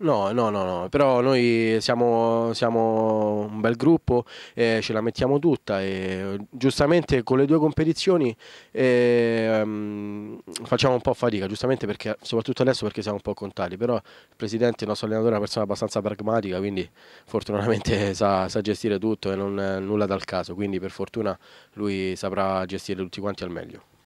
No, no, no, no, però noi siamo, siamo un bel gruppo, e eh, ce la mettiamo tutta e giustamente con le due competizioni eh, um, facciamo un po' fatica, giustamente perché, soprattutto adesso perché siamo un po' contati, però il presidente, il nostro allenatore è una persona abbastanza pragmatica, quindi fortunatamente sa, sa gestire tutto e non è nulla dal caso, quindi per fortuna lui saprà gestire tutti quanti al meglio.